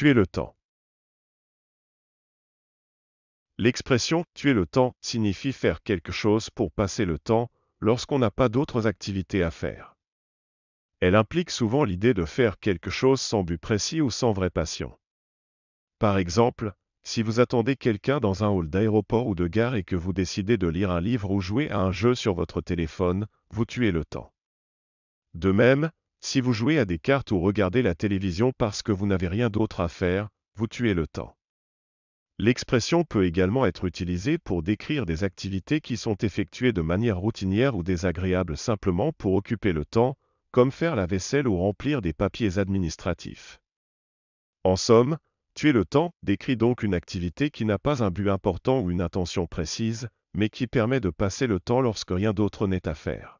tuer le temps. L'expression tuer le temps signifie faire quelque chose pour passer le temps lorsqu'on n'a pas d'autres activités à faire. Elle implique souvent l'idée de faire quelque chose sans but précis ou sans vraie passion. Par exemple, si vous attendez quelqu'un dans un hall d'aéroport ou de gare et que vous décidez de lire un livre ou jouer à un jeu sur votre téléphone, vous tuez le temps. De même, si vous jouez à des cartes ou regardez la télévision parce que vous n'avez rien d'autre à faire, vous tuez le temps. L'expression peut également être utilisée pour décrire des activités qui sont effectuées de manière routinière ou désagréable simplement pour occuper le temps, comme faire la vaisselle ou remplir des papiers administratifs. En somme, tuer le temps décrit donc une activité qui n'a pas un but important ou une intention précise, mais qui permet de passer le temps lorsque rien d'autre n'est à faire.